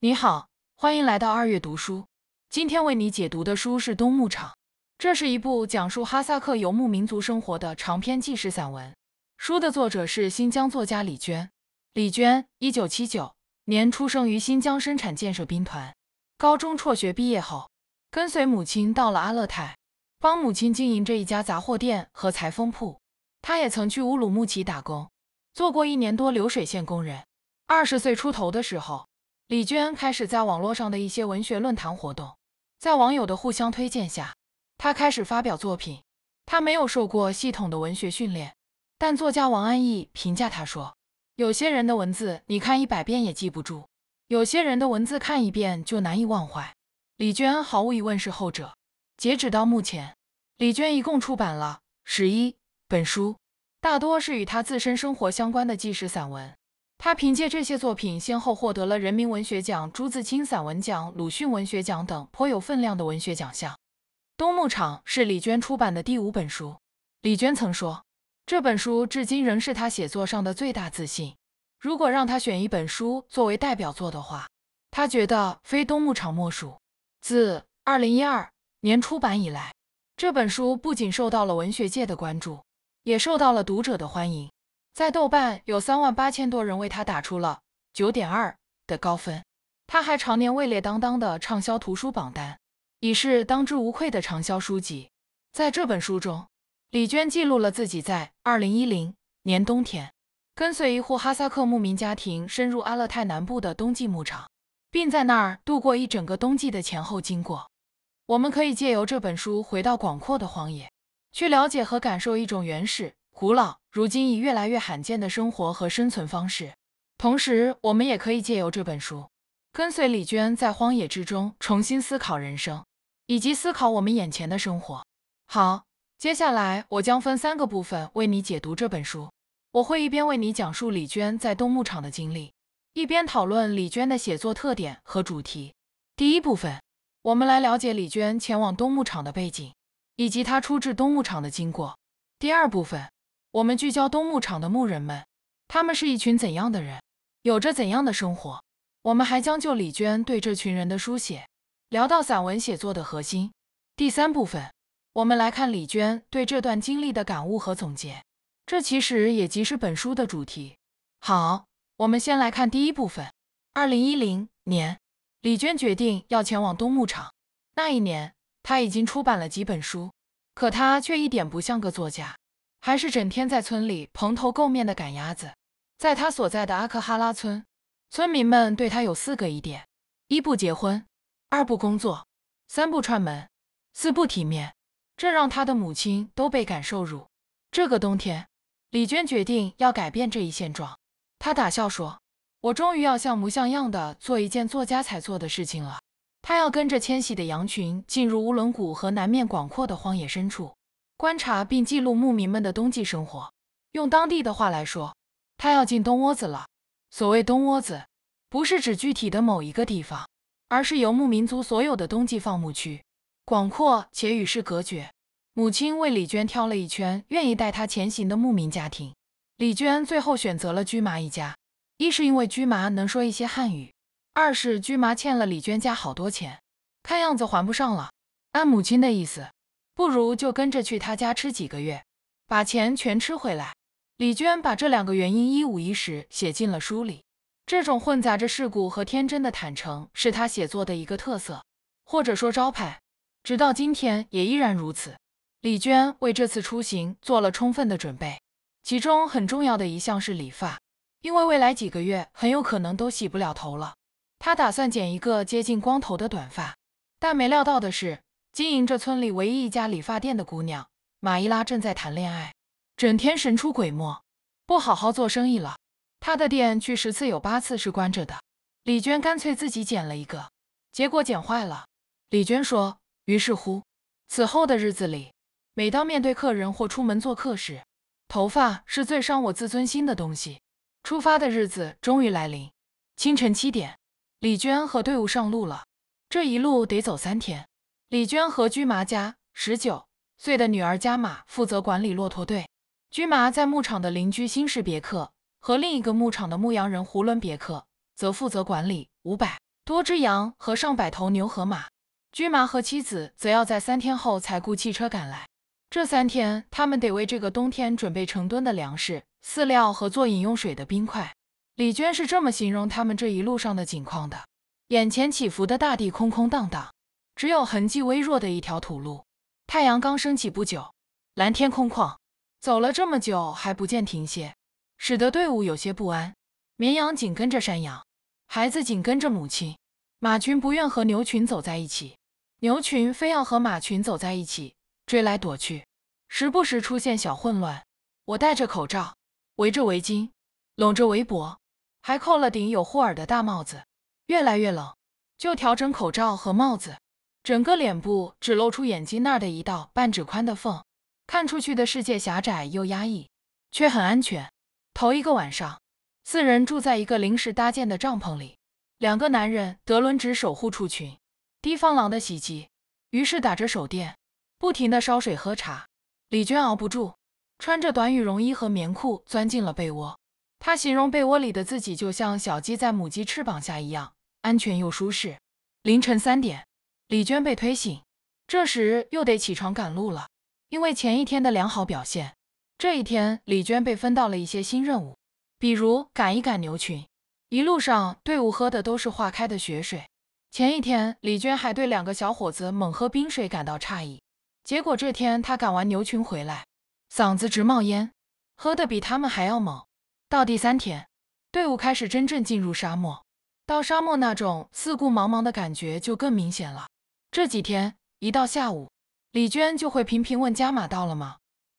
你好，欢迎来到二月读书。今天为你解读的书是《冬牧场》，这是一部讲述哈萨克游牧民族生活的长篇纪实散文。书的作者是新疆作家李娟。李娟，一九七九年出生于新疆生产建设兵团。高中辍学毕业后，跟随母亲到了阿勒泰，帮母亲经营着一家杂货店和裁缝铺。他也曾去乌鲁木齐打工，做过一年多流水线工人。二十岁出头的时候。李娟开始在网络上的一些文学论坛活动，在网友的互相推荐下，她开始发表作品。她没有受过系统的文学训练，但作家王安忆评价她说：“有些人的文字你看一百遍也记不住，有些人的文字看一遍就难以忘怀。”李娟毫无疑问是后者。截止到目前，李娟一共出版了十一本书，大多是与她自身生活相关的纪实散文。他凭借这些作品，先后获得了人民文学奖、朱自清散文奖、鲁迅文学奖等颇有分量的文学奖项。《冬牧场》是李娟出版的第五本书。李娟曾说：“这本书至今仍是她写作上的最大自信。如果让她选一本书作为代表作的话，她觉得非《冬牧场》莫属。”自2012年出版以来，这本书不仅受到了文学界的关注，也受到了读者的欢迎。在豆瓣有三万八千多人为他打出了九点二的高分，他还常年位列当当的畅销图书榜单，已是当之无愧的畅销书籍。在这本书中，李娟记录了自己在二零一零年冬天，跟随一户哈萨克牧民家庭深入阿勒泰南部的冬季牧场，并在那儿度过一整个冬季的前后经过。我们可以借由这本书回到广阔的荒野，去了解和感受一种原始。古老，如今已越来越罕见的生活和生存方式。同时，我们也可以借由这本书，跟随李娟在荒野之中重新思考人生，以及思考我们眼前的生活。好，接下来我将分三个部分为你解读这本书。我会一边为你讲述李娟在冬牧场的经历，一边讨论李娟的写作特点和主题。第一部分，我们来了解李娟前往冬牧场的背景，以及她初至冬牧场的经过。第二部分。我们聚焦东牧场的牧人们，他们是一群怎样的人，有着怎样的生活？我们还将就李娟对这群人的书写，聊到散文写作的核心。第三部分，我们来看李娟对这段经历的感悟和总结，这其实也即是本书的主题。好，我们先来看第一部分。二零一零年，李娟决定要前往东牧场。那一年，她已经出版了几本书，可她却一点不像个作家。还是整天在村里蓬头垢面的赶鸭子。在他所在的阿克哈拉村，村民们对他有四个疑点：一不结婚，二不工作，三不串门，四不体面。这让他的母亲都倍感受辱。这个冬天，李娟决定要改变这一现状。她打笑说：“我终于要像模像样的做一件作家才做的事情了。”她要跟着迁徙的羊群进入乌伦古河南面广阔的荒野深处。观察并记录牧民们的冬季生活。用当地的话来说，他要进冬窝子了。所谓冬窝子，不是指具体的某一个地方，而是游牧民族所有的冬季放牧区，广阔且与世隔绝。母亲为李娟挑了一圈愿意带她前行的牧民家庭，李娟最后选择了居麻一家。一是因为居麻能说一些汉语，二是居麻欠了李娟家好多钱，看样子还不上了。按母亲的意思。不如就跟着去他家吃几个月，把钱全吃回来。李娟把这两个原因一五一十写进了书里。这种混杂着世故和天真的坦诚，是他写作的一个特色，或者说招牌。直到今天也依然如此。李娟为这次出行做了充分的准备，其中很重要的一项是理发，因为未来几个月很有可能都洗不了头了。她打算剪一个接近光头的短发，但没料到的是。经营着村里唯一一家理发店的姑娘马伊拉正在谈恋爱，整天神出鬼没，不好好做生意了。她的店去十次有八次是关着的。李娟干脆自己剪了一个，结果剪坏了。李娟说。于是乎，此后的日子里，每当面对客人或出门做客时，头发是最伤我自尊心的东西。出发的日子终于来临，清晨七点，李娟和队伍上路了。这一路得走三天。李娟和驹麻家十九岁的女儿加马负责管理骆驼队，驹麻在牧场的邻居新什别克和另一个牧场的牧羊人胡伦别克则负责管理五百多只羊和上百头牛和马。驹麻和妻子则要在三天后才雇汽车赶来，这三天他们得为这个冬天准备成吨的粮食、饲料和做饮用水的冰块。李娟是这么形容他们这一路上的景况的：眼前起伏的大地空空荡荡。只有痕迹微弱的一条土路，太阳刚升起不久，蓝天空旷，走了这么久还不见停歇，使得队伍有些不安。绵羊紧跟着山羊，孩子紧跟着母亲，马群不愿和牛群走在一起，牛群非要和马群走在一起，追来躲去，时不时出现小混乱。我戴着口罩，围着围巾，拢着围脖，还扣了顶有护耳的大帽子。越来越冷，就调整口罩和帽子。整个脸部只露出眼睛那儿的一道半指宽的缝，看出去的世界狭窄又压抑，却很安全。头一个晚上，四人住在一个临时搭建的帐篷里，两个男人德伦只守护畜群，提防狼的袭击，于是打着手电，不停地烧水喝茶。李娟熬不住，穿着短羽绒衣和棉裤钻进了被窝，她形容被窝里的自己就像小鸡在母鸡翅膀下一样安全又舒适。凌晨三点。李娟被推醒，这时又得起床赶路了。因为前一天的良好表现，这一天李娟被分到了一些新任务，比如赶一赶牛群。一路上，队伍喝的都是化开的雪水。前一天，李娟还对两个小伙子猛喝冰水感到诧异，结果这天她赶完牛群回来，嗓子直冒烟，喝的比他们还要猛。到第三天，队伍开始真正进入沙漠，到沙漠那种四顾茫茫的感觉就更明显了。这几天一到下午，李娟就会频频问“加马到了吗？”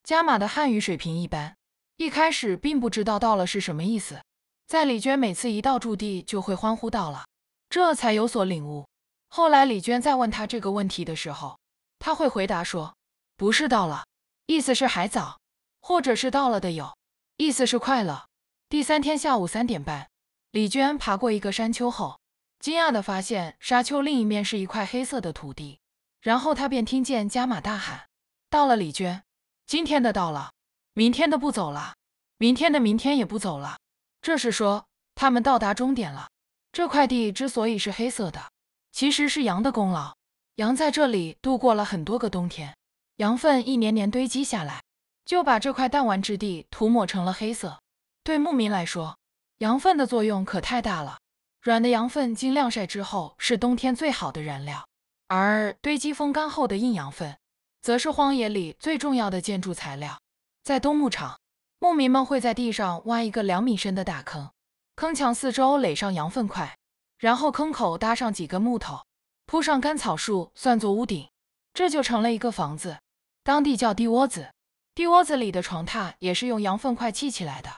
加马的汉语水平一般，一开始并不知道“到了”是什么意思。在李娟每次一到驻地就会欢呼“到了”，这才有所领悟。后来李娟再问他这个问题的时候，他会回答说：“不是到了，意思是还早；或者是到了的有，意思是快了。”第三天下午三点半，李娟爬过一个山丘后。惊讶地发现，沙丘另一面是一块黑色的土地。然后他便听见加马大喊：“到了，李娟，今天的到了，明天的不走了，明天的明天也不走了。”这是说他们到达终点了。这块地之所以是黑色的，其实是羊的功劳。羊在这里度过了很多个冬天，羊粪一年年堆积下来，就把这块弹丸之地涂抹成了黑色。对牧民来说，羊粪的作用可太大了。软的羊粪经晾晒之后是冬天最好的燃料，而堆积风干后的硬羊粪，则是荒野里最重要的建筑材料。在冬牧场，牧民们会在地上挖一个两米深的大坑，坑墙四周垒上羊粪块，然后坑口搭上几根木头，铺上干草树算作屋顶，这就成了一个房子，当地叫地窝子。地窝子里的床榻也是用羊粪块砌起来的。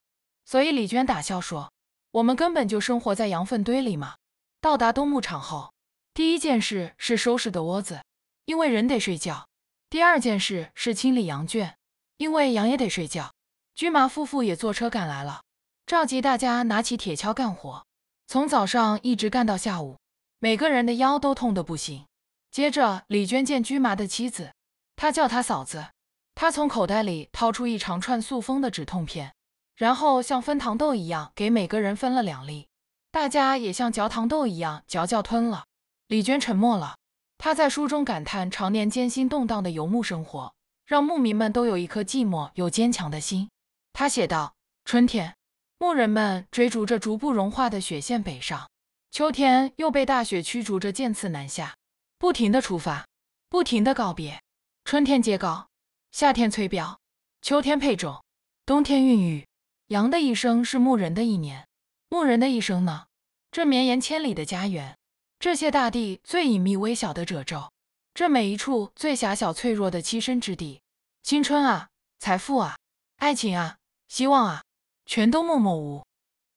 所以李娟打笑说。我们根本就生活在羊粪堆里嘛！到达东牧场后，第一件事是收拾的窝子，因为人得睡觉；第二件事是清理羊圈，因为羊也得睡觉。驹麻夫妇也坐车赶来了，召集大家拿起铁锹干活，从早上一直干到下午，每个人的腰都痛得不行。接着，李娟见驹麻的妻子，她叫她嫂子，她从口袋里掏出一长串塑封的止痛片。然后像分糖豆一样给每个人分了两粒，大家也像嚼糖豆一样嚼嚼吞了。李娟沉默了，她在书中感叹，常年艰辛动荡的游牧生活，让牧民们都有一颗寂寞又坚强的心。她写道：春天，牧人们追逐着逐步融化的雪线北上；秋天又被大雪驱逐着渐次南下，不停的出发，不停的告别。春天接稿，夏天催表，秋天配种，冬天孕育。羊的一生是牧人的一年，牧人的一生呢？这绵延千里的家园，这些大地最隐秘微小的褶皱，这每一处最狭小脆弱的栖身之地，青春啊，财富啊，爱情啊，希望啊，全都默默无。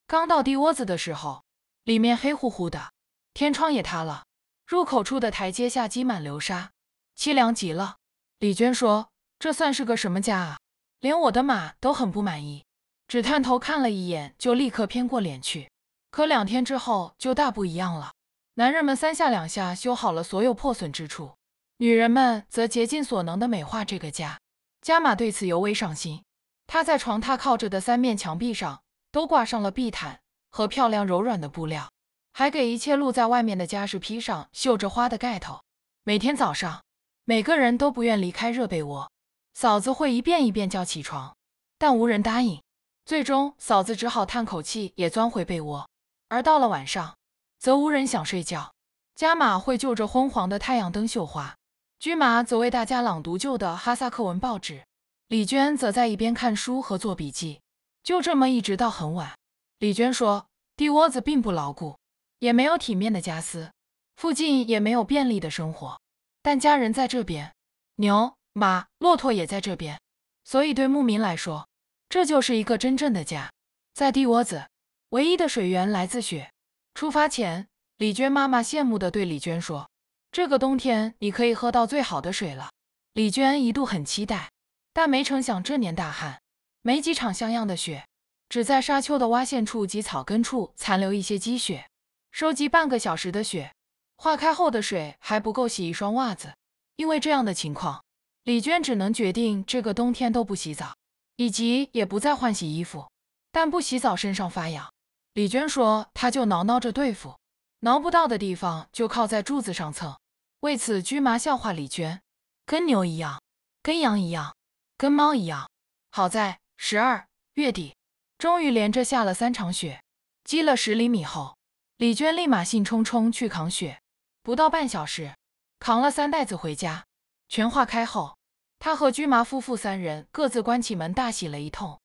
刚到地窝子的时候，里面黑乎乎的，天窗也塌了，入口处的台阶下积满流沙，凄凉极了。李娟说：“这算是个什么家啊？连我的马都很不满意。”只探头看了一眼，就立刻偏过脸去。可两天之后就大不一样了。男人们三下两下修好了所有破损之处，女人们则竭尽所能地美化这个家。加马对此尤为上心，他在床榻靠着的三面墙壁上都挂上了地毯和漂亮柔软的布料，还给一切露在外面的家饰披上绣着花的盖头。每天早上，每个人都不愿离开热被窝，嫂子会一遍一遍叫起床，但无人答应。最终，嫂子只好叹口气，也钻回被窝。而到了晚上，则无人想睡觉。加马会就着昏黄的太阳灯绣花，驹马则为大家朗读旧的哈萨克文报纸，李娟则在一边看书和做笔记。就这么一直到很晚。李娟说：“地窝子并不牢固，也没有体面的家私，附近也没有便利的生活。但家人在这边，牛、马、骆驼也在这边，所以对牧民来说。”这就是一个真正的家，在地窝子，唯一的水源来自雪。出发前，李娟妈妈羡慕地对李娟说：“这个冬天你可以喝到最好的水了。”李娟一度很期待，但没成想这年大旱，没几场像样的雪，只在沙丘的洼陷处及草根处残留一些积雪。收集半个小时的雪，化开后的水还不够洗一双袜子。因为这样的情况，李娟只能决定这个冬天都不洗澡。以及也不再换洗衣服，但不洗澡身上发痒。李娟说，她就挠挠着对付，挠不到的地方就靠在柱子上蹭。为此，驹麻笑话李娟，跟牛一样，跟羊一样，跟猫一样。好在十二月底，终于连着下了三场雪，积了十厘米厚。李娟立马兴冲冲去扛雪，不到半小时，扛了三袋子回家，全化开后。他和驹麻夫妇三人各自关起门大洗了一通，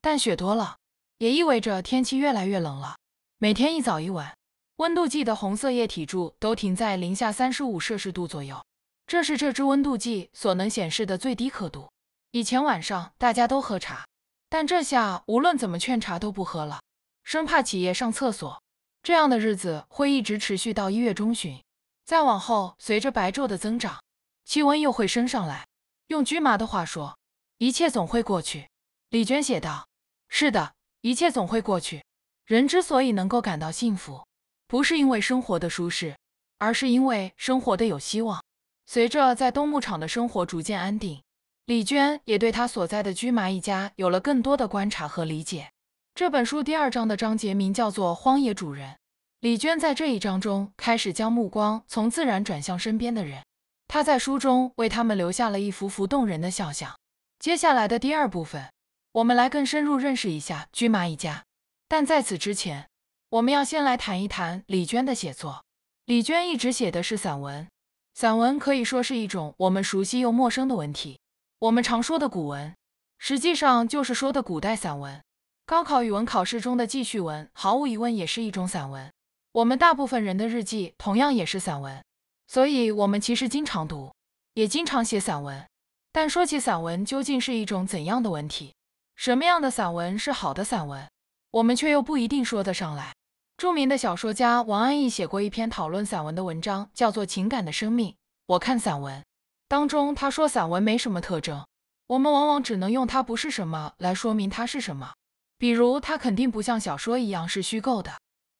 但雪多了，也意味着天气越来越冷了。每天一早一晚，温度计的红色液体柱都停在零下三十五摄氏度左右，这是这支温度计所能显示的最低刻度。以前晚上大家都喝茶，但这下无论怎么劝，茶都不喝了，生怕起夜上厕所。这样的日子会一直持续到一月中旬，再往后，随着白昼的增长，气温又会升上来。用驹马的话说，一切总会过去。李娟写道：“是的，一切总会过去。人之所以能够感到幸福，不是因为生活的舒适，而是因为生活的有希望。”随着在东牧场的生活逐渐安定，李娟也对她所在的驹马一家有了更多的观察和理解。这本书第二章的章节名叫做《荒野主人》，李娟在这一章中开始将目光从自然转向身边的人。他在书中为他们留下了一幅幅动人的肖像。接下来的第二部分，我们来更深入认识一下居马一家。但在此之前，我们要先来谈一谈李娟的写作。李娟一直写的是散文，散文可以说是一种我们熟悉又陌生的文体。我们常说的古文，实际上就是说的古代散文。高考语文考试中的记叙文，毫无疑问也是一种散文。我们大部分人的日记，同样也是散文。所以我们其实经常读，也经常写散文，但说起散文究竟是一种怎样的文体，什么样的散文是好的散文，我们却又不一定说得上来。著名的小说家王安忆写过一篇讨论散文的文章，叫做《情感的生命》。我看散文当中，他说散文没什么特征，我们往往只能用它不是什么来说明它是什么。比如，它肯定不像小说一样是虚构的，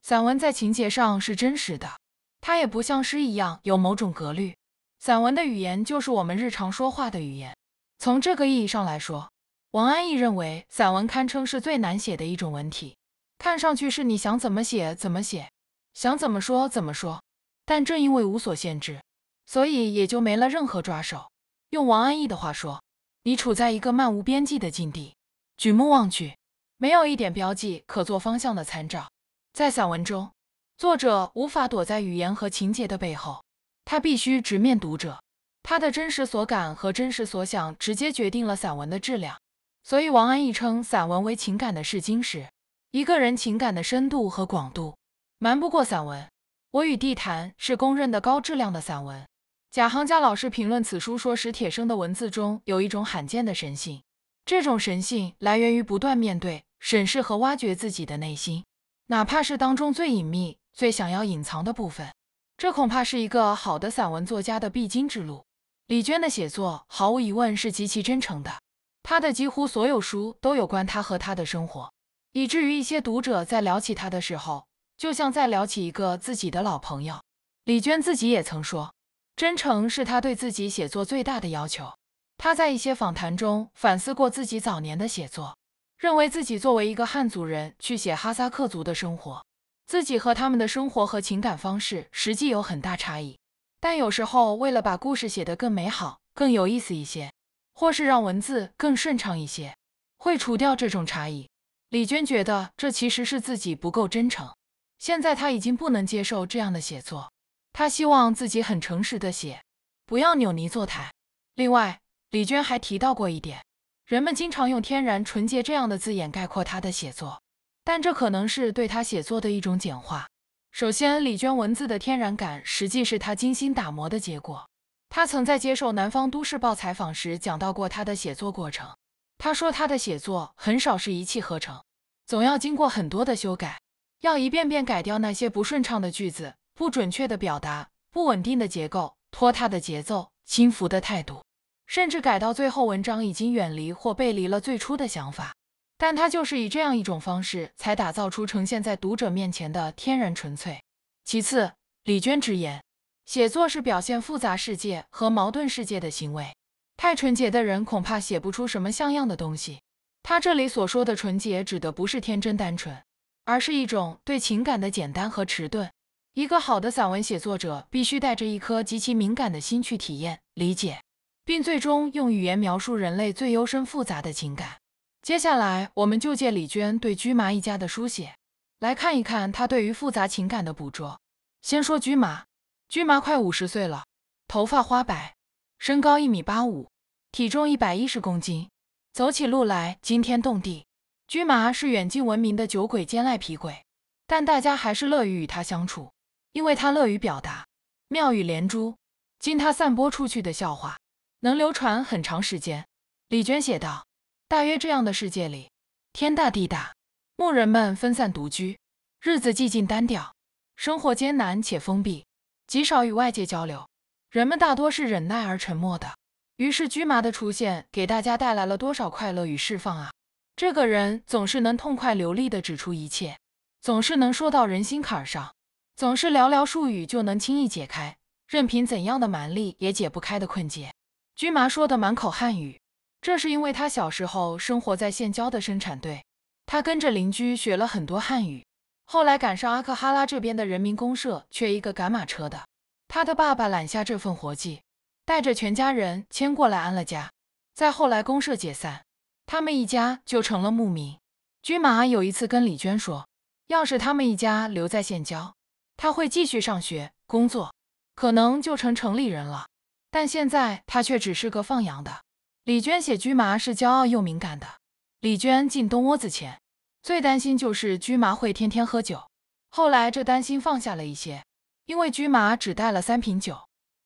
散文在情节上是真实的。它也不像诗一样有某种格律，散文的语言就是我们日常说话的语言。从这个意义上来说，王安忆认为散文堪称是最难写的一种文体。看上去是你想怎么写怎么写，想怎么说怎么说，但正因为无所限制，所以也就没了任何抓手。用王安忆的话说，你处在一个漫无边际的境地，举目望去，没有一点标记可做方向的参照。在散文中。作者无法躲在语言和情节的背后，他必须直面读者。他的真实所感和真实所想，直接决定了散文的质量。所以，王安忆称散文为情感的试金石。一个人情感的深度和广度，瞒不过散文。《我与地坛》是公认的高质量的散文。贾行家老师评论此书说，史铁生的文字中有一种罕见的神性，这种神性来源于不断面对、审视和挖掘自己的内心，哪怕是当中最隐秘。最想要隐藏的部分，这恐怕是一个好的散文作家的必经之路。李娟的写作毫无疑问是极其真诚的，她的几乎所有书都有关她和她的生活，以至于一些读者在聊起她的时候，就像在聊起一个自己的老朋友。李娟自己也曾说，真诚是她对自己写作最大的要求。她在一些访谈中反思过自己早年的写作，认为自己作为一个汉族人去写哈萨克族的生活。自己和他们的生活和情感方式实际有很大差异，但有时候为了把故事写得更美好、更有意思一些，或是让文字更顺畅一些，会除掉这种差异。李娟觉得这其实是自己不够真诚。现在她已经不能接受这样的写作，她希望自己很诚实的写，不要忸怩作态。另外，李娟还提到过一点，人们经常用“天然纯洁”这样的字眼概括她的写作。但这可能是对他写作的一种简化。首先，李娟文字的天然感，实际是她精心打磨的结果。她曾在接受《南方都市报》采访时讲到过她的写作过程。她说，她的写作很少是一气呵成，总要经过很多的修改，要一遍遍改掉那些不顺畅的句子、不准确的表达、不稳定的结构、拖沓的节奏、轻浮的态度，甚至改到最后，文章已经远离或背离了最初的想法。但他就是以这样一种方式，才打造出呈现在读者面前的天然纯粹。其次，李娟直言，写作是表现复杂世界和矛盾世界的行为。太纯洁的人，恐怕写不出什么像样的东西。他这里所说的纯洁，指的不是天真单纯，而是一种对情感的简单和迟钝。一个好的散文写作者，必须带着一颗极其敏感的心去体验、理解，并最终用语言描述人类最幽深复杂的情感。接下来，我们就借李娟对驹麻一家的书写，来看一看她对于复杂情感的捕捉。先说驹麻，驹麻快五十岁了，头发花白，身高一米八五，体重一百一十公斤，走起路来惊天动地。驹麻是远近闻名的酒鬼兼赖皮鬼，但大家还是乐于与他相处，因为他乐于表达，妙语连珠。经他散播出去的笑话，能流传很长时间。李娟写道。大约这样的世界里，天大地大，牧人们分散独居，日子寂静单调，生活艰难且封闭，极少与外界交流。人们大多是忍耐而沉默的。于是，驹麻的出现给大家带来了多少快乐与释放啊！这个人总是能痛快流利的指出一切，总是能说到人心坎上，总是寥寥数语就能轻易解开任凭怎样的蛮力也解不开的困结。驹麻说的满口汉语。这是因为他小时候生活在县郊的生产队，他跟着邻居学了很多汉语。后来赶上阿克哈拉这边的人民公社缺一个赶马车的，他的爸爸揽下这份活计，带着全家人迁过来安了家。再后来公社解散，他们一家就成了牧民。军马有一次跟李娟说，要是他们一家留在县郊，他会继续上学、工作，可能就成城里人了。但现在他却只是个放羊的。李娟写驹麻是骄傲又敏感的。李娟进东窝子前，最担心就是驹麻会天天喝酒。后来这担心放下了一些，因为驹麻只带了三瓶酒，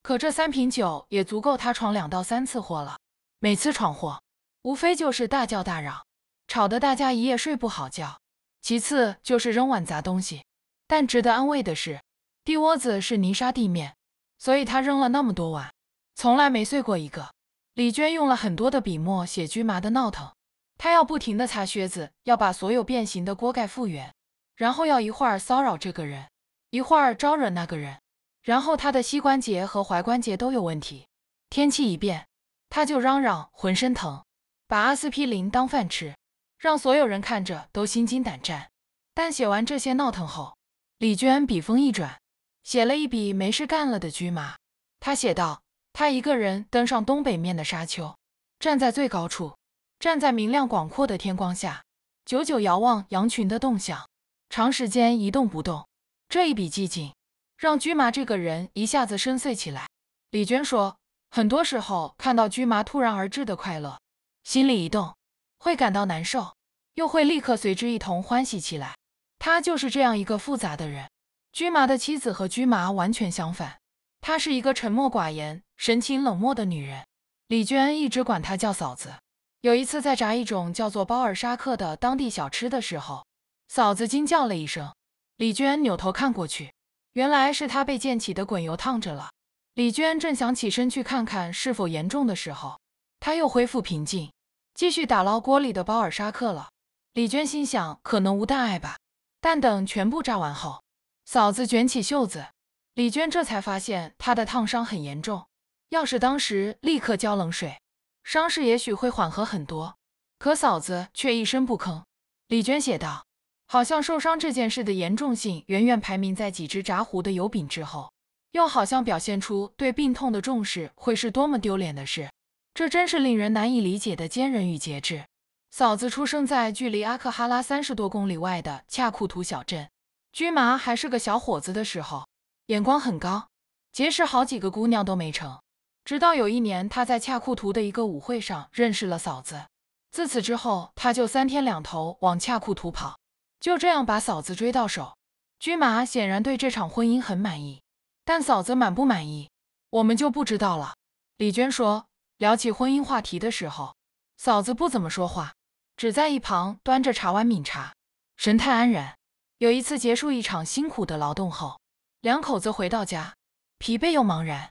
可这三瓶酒也足够他闯两到三次祸了。每次闯祸，无非就是大叫大嚷，吵得大家一夜睡不好觉；其次就是扔碗砸东西。但值得安慰的是，地窝子是泥沙地面，所以他扔了那么多碗，从来没碎过一个。李娟用了很多的笔墨写驹麻的闹腾，她要不停的擦靴子，要把所有变形的锅盖复原，然后要一会儿骚扰这个人，一会儿招惹那个人，然后她的膝关节和踝关节都有问题，天气一变，她就嚷嚷浑身疼，把阿司匹林当饭吃，让所有人看着都心惊胆战。但写完这些闹腾后，李娟笔锋一转，写了一笔没事干了的驹麻。她写道。他一个人登上东北面的沙丘，站在最高处，站在明亮广阔的天光下，久久遥望羊群的动向，长时间一动不动。这一笔寂静，让驹麻这个人一下子深邃起来。李娟说，很多时候看到驹麻突然而至的快乐，心里一动，会感到难受，又会立刻随之一同欢喜起来。他就是这样一个复杂的人。驹麻的妻子和驹麻完全相反，他是一个沉默寡言。神情冷漠的女人，李娟一直管她叫嫂子。有一次在炸一种叫做包尔沙克的当地小吃的时候，嫂子惊叫了一声。李娟扭头看过去，原来是她被溅起的滚油烫着了。李娟正想起身去看看是否严重的时候，她又恢复平静，继续打捞锅里的包尔沙克了。李娟心想，可能无大碍吧。但等全部炸完后，嫂子卷起袖子，李娟这才发现她的烫伤很严重。要是当时立刻浇冷水，伤势也许会缓和很多。可嫂子却一声不吭。李娟写道：“好像受伤这件事的严重性远远排名在几只炸糊的油饼之后，又好像表现出对病痛的重视会是多么丢脸的事。这真是令人难以理解的坚韧与节制。”嫂子出生在距离阿克哈拉三十多公里外的恰库图小镇。居麻还是个小伙子的时候，眼光很高，结识好几个姑娘都没成。直到有一年，他在恰库图的一个舞会上认识了嫂子。自此之后，他就三天两头往恰库图跑，就这样把嫂子追到手。驹马显然对这场婚姻很满意，但嫂子满不满意，我们就不知道了。李娟说，聊起婚姻话题的时候，嫂子不怎么说话，只在一旁端着茶碗抿茶，神态安然。有一次结束一场辛苦的劳动后，两口子回到家，疲惫又茫然。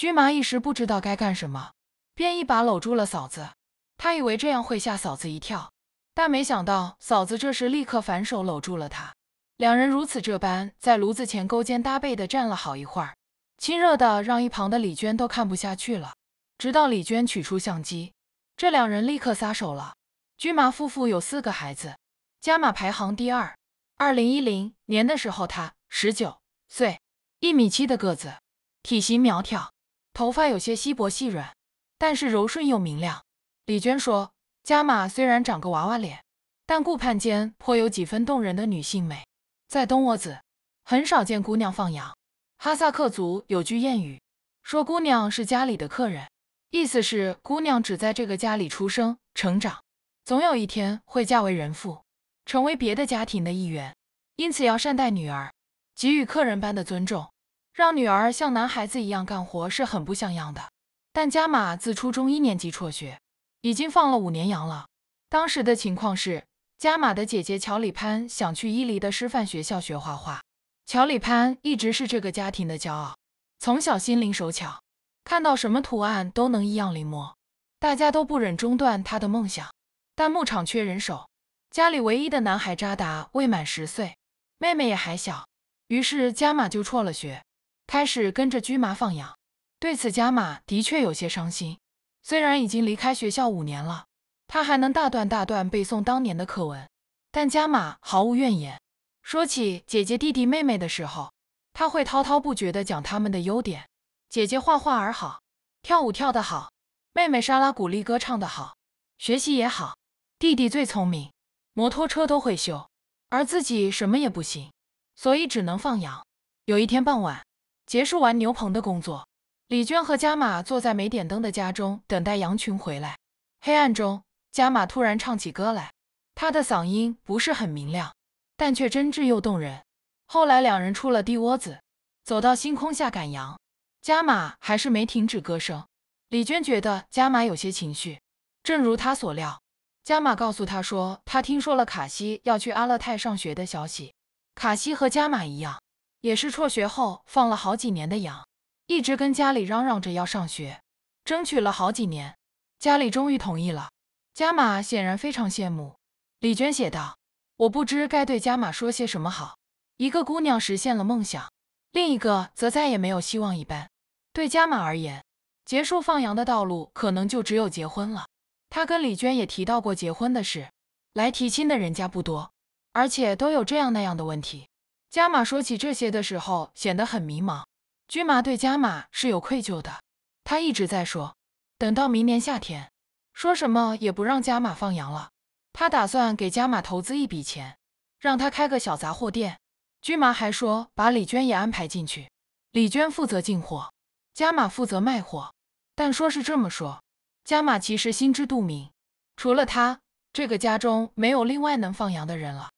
军麻一时不知道该干什么，便一把搂住了嫂子。他以为这样会吓嫂子一跳，但没想到嫂子这时立刻反手搂住了他。两人如此这般在炉子前勾肩搭背的站了好一会儿，亲热的让一旁的李娟都看不下去了。直到李娟取出相机，这两人立刻撒手了。军麻夫妇有四个孩子，加码排行第二。二零一零年的时候，他十九岁，一米七的个子，体型苗条。头发有些稀薄细软，但是柔顺又明亮。李娟说：“加玛虽然长个娃娃脸，但顾盼间颇有几分动人的女性美。在东窝子，很少见姑娘放羊。哈萨克族有句谚语，说姑娘是家里的客人，意思是姑娘只在这个家里出生、成长，总有一天会嫁为人妇，成为别的家庭的一员。因此要善待女儿，给予客人般的尊重。”让女儿像男孩子一样干活是很不像样的，但加马自初中一年级辍学，已经放了五年羊了。当时的情况是，加马的姐姐乔里潘想去伊犁的师范学校学画画，乔里潘一直是这个家庭的骄傲，从小心灵手巧，看到什么图案都能一样临摹，大家都不忍中断他的梦想。但牧场缺人手，家里唯一的男孩扎达未满十岁，妹妹也还小，于是加马就辍了学。开始跟着驹马放羊，对此加马的确有些伤心。虽然已经离开学校五年了，他还能大段大段背诵当年的课文，但加马毫无怨言。说起姐姐、弟弟、妹妹的时候，他会滔滔不绝地讲他们的优点：姐姐画画儿好，跳舞跳得好；妹妹莎拉古丽歌唱得好，学习也好；弟弟最聪明，摩托车都会修，而自己什么也不行，所以只能放羊。有一天傍晚。结束完牛棚的工作，李娟和加玛坐在没点灯的家中等待羊群回来。黑暗中，加玛突然唱起歌来，他的嗓音不是很明亮，但却真挚又动人。后来两人出了地窝子，走到星空下赶羊，加玛还是没停止歌声。李娟觉得加玛有些情绪，正如他所料，加玛告诉她说，他听说了卡西要去阿勒泰上学的消息。卡西和加玛一样。也是辍学后放了好几年的羊，一直跟家里嚷嚷着要上学，争取了好几年，家里终于同意了。加马显然非常羡慕。李娟写道：“我不知该对加马说些什么好。一个姑娘实现了梦想，另一个则再也没有希望一般。对加马而言，结束放羊的道路可能就只有结婚了。他跟李娟也提到过结婚的事，来提亲的人家不多，而且都有这样那样的问题。”加马说起这些的时候，显得很迷茫。军麻对加马是有愧疚的，他一直在说，等到明年夏天，说什么也不让加马放羊了。他打算给加马投资一笔钱，让他开个小杂货店。军麻还说把李娟也安排进去，李娟负责进货，加马负责卖货。但说是这么说，加马其实心知肚明，除了他，这个家中没有另外能放羊的人了。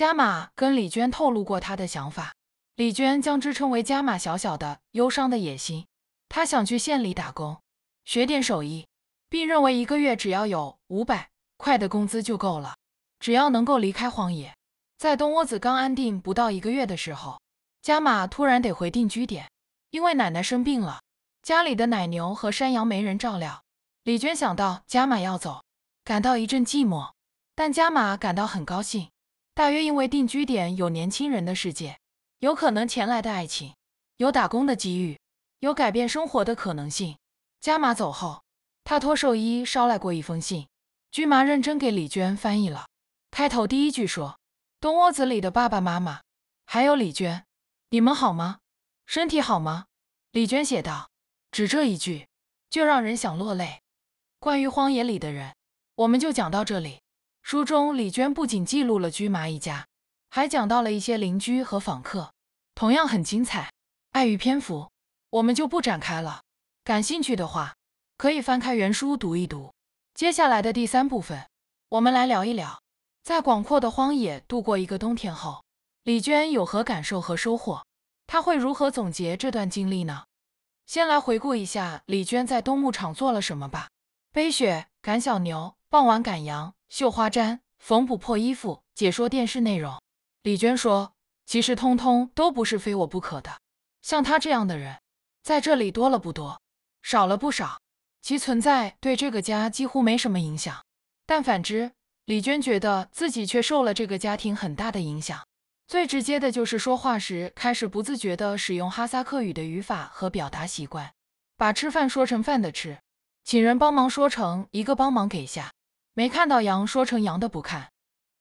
加马跟李娟透露过他的想法，李娟将之称为加马小小的忧伤的野心。他想去县里打工，学点手艺，并认为一个月只要有五百块的工资就够了。只要能够离开荒野，在东窝子刚安定不到一个月的时候，加马突然得回定居点，因为奶奶生病了，家里的奶牛和山羊没人照料。李娟想到加马要走，感到一阵寂寞，但加马感到很高兴。大约因为定居点有年轻人的世界，有可能前来的爱情，有打工的机遇，有改变生活的可能性。加马走后，他托兽医捎来过一封信，巨麻认真给李娟翻译了。开头第一句说：“东窝子里的爸爸妈妈，还有李娟，你们好吗？身体好吗？”李娟写道，只这一句就让人想落泪。关于荒野里的人，我们就讲到这里。书中李娟不仅记录了驹麻一家，还讲到了一些邻居和访客，同样很精彩。碍于篇幅，我们就不展开了。感兴趣的话，可以翻开原书读一读。接下来的第三部分，我们来聊一聊，在广阔的荒野度过一个冬天后，李娟有何感受和收获？她会如何总结这段经历呢？先来回顾一下李娟在冬牧场做了什么吧：背雪、赶小牛、傍晚赶羊。绣花毡、缝补破衣服，解说电视内容。李娟说：“其实通通都不是非我不可的。像她这样的人，在这里多了不多，少了不少。其存在对这个家几乎没什么影响。但反之，李娟觉得自己却受了这个家庭很大的影响。最直接的就是说话时开始不自觉地使用哈萨克语的语法和表达习惯，把吃饭说成饭的吃，请人帮忙说成一个帮忙给下。”没看到羊说成羊的不看。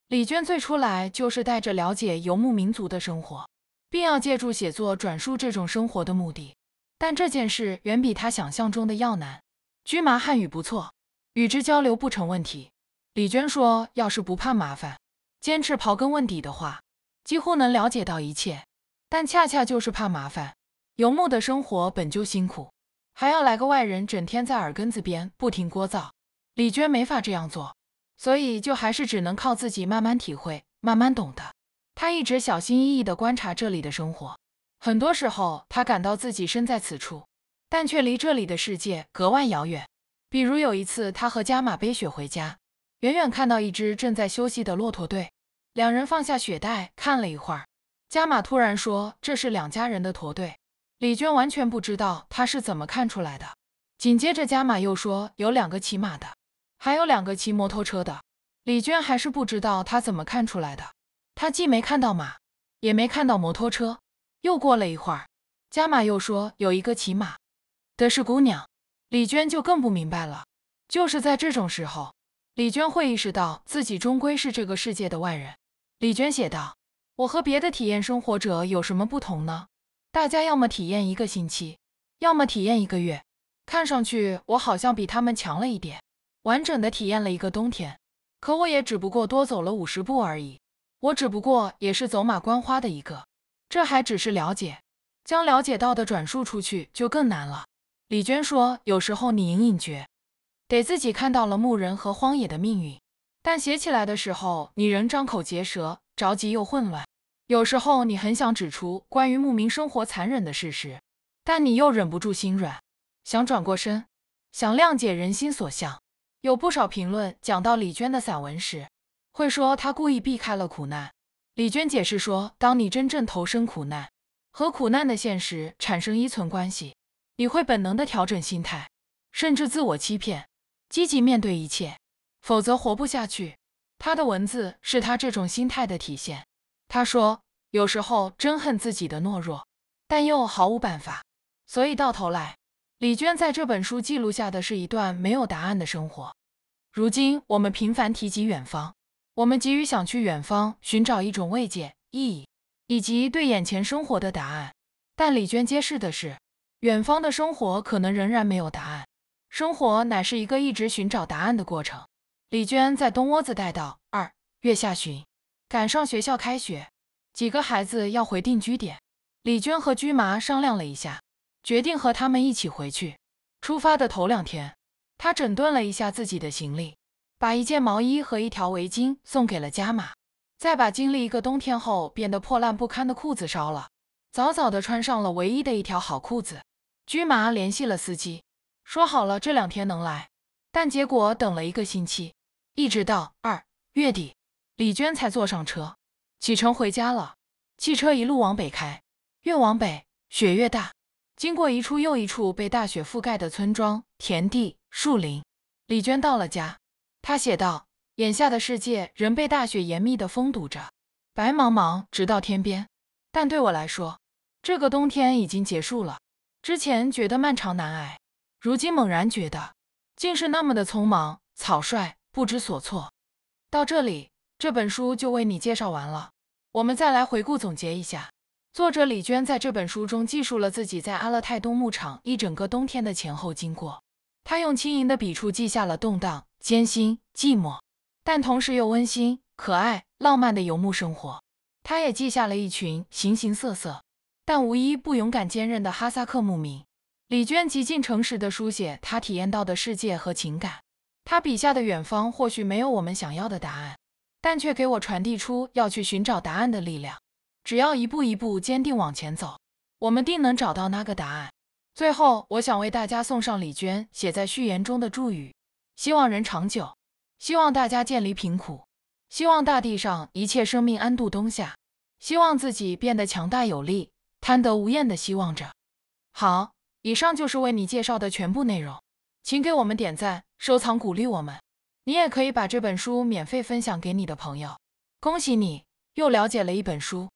李娟最初来就是带着了解游牧民族的生活，并要借助写作转述这种生活的目的。但这件事远比她想象中的要难。居麻汉语不错，与之交流不成问题。李娟说，要是不怕麻烦，坚持刨根问底的话，几乎能了解到一切。但恰恰就是怕麻烦。游牧的生活本就辛苦，还要来个外人，整天在耳根子边不停聒噪。李娟没法这样做，所以就还是只能靠自己慢慢体会、慢慢懂得。她一直小心翼翼的观察这里的生活，很多时候她感到自己身在此处，但却离这里的世界格外遥远。比如有一次，她和加马背雪回家，远远看到一只正在休息的骆驼队，两人放下雪袋看了一会儿，加马突然说这是两家人的驼队。李娟完全不知道他是怎么看出来的。紧接着加马又说有两个骑马的。还有两个骑摩托车的，李娟还是不知道他怎么看出来的。她既没看到马，也没看到摩托车。又过了一会儿，加马又说有一个骑马的是姑娘，李娟就更不明白了。就是在这种时候，李娟会意识到自己终归是这个世界的外人。李娟写道：“我和别的体验生活者有什么不同呢？大家要么体验一个星期，要么体验一个月，看上去我好像比他们强了一点。”完整的体验了一个冬天，可我也只不过多走了五十步而已。我只不过也是走马观花的一个，这还只是了解，将了解到的转述出去就更难了。李娟说，有时候你隐隐觉得自己看到了牧人和荒野的命运，但写起来的时候你仍张口结舌，着急又混乱。有时候你很想指出关于牧民生活残忍的事实，但你又忍不住心软，想转过身，想谅解人心所向。有不少评论讲到李娟的散文时，会说她故意避开了苦难。李娟解释说，当你真正投身苦难，和苦难的现实产生依存关系，你会本能的调整心态，甚至自我欺骗，积极面对一切，否则活不下去。她的文字是她这种心态的体现。她说，有时候真恨自己的懦弱，但又毫无办法，所以到头来。李娟在这本书记录下的是一段没有答案的生活。如今，我们频繁提及远方，我们急于想去远方寻找一种慰藉、意义，以及对眼前生活的答案。但李娟揭示的是，远方的生活可能仍然没有答案。生活乃是一个一直寻找答案的过程。李娟在东窝子待到二月下旬，赶上学校开学，几个孩子要回定居点，李娟和驹麻商量了一下。决定和他们一起回去。出发的头两天，他整顿了一下自己的行李，把一件毛衣和一条围巾送给了加玛，再把经历一个冬天后变得破烂不堪的裤子烧了，早早的穿上了唯一的一条好裤子。驹马联系了司机，说好了这两天能来，但结果等了一个星期，一直到二月底，李娟才坐上车，启程回家了。汽车一路往北开，越往北雪越大。经过一处又一处被大雪覆盖的村庄、田地、树林，李娟到了家。她写道：“眼下的世界仍被大雪严密地封堵着，白茫茫直到天边。但对我来说，这个冬天已经结束了。之前觉得漫长难挨，如今猛然觉得，竟是那么的匆忙、草率、不知所措。”到这里，这本书就为你介绍完了。我们再来回顾总结一下。作者李娟在这本书中记述了自己在阿勒泰东牧场一整个冬天的前后经过。她用轻盈的笔触记下了动荡、艰辛、寂寞，但同时又温馨、可爱、浪漫的游牧生活。她也记下了一群形形色色但无一不勇敢坚韧的哈萨克牧民。李娟极尽诚实的书写她体验到的世界和情感。她笔下的远方或许没有我们想要的答案，但却给我传递出要去寻找答案的力量。只要一步一步坚定往前走，我们定能找到那个答案。最后，我想为大家送上李娟写在序言中的祝语：希望人长久，希望大家建离贫苦，希望大地上一切生命安度冬夏，希望自己变得强大有力，贪得无厌的希望着。好，以上就是为你介绍的全部内容，请给我们点赞、收藏、鼓励我们。你也可以把这本书免费分享给你的朋友。恭喜你，又了解了一本书。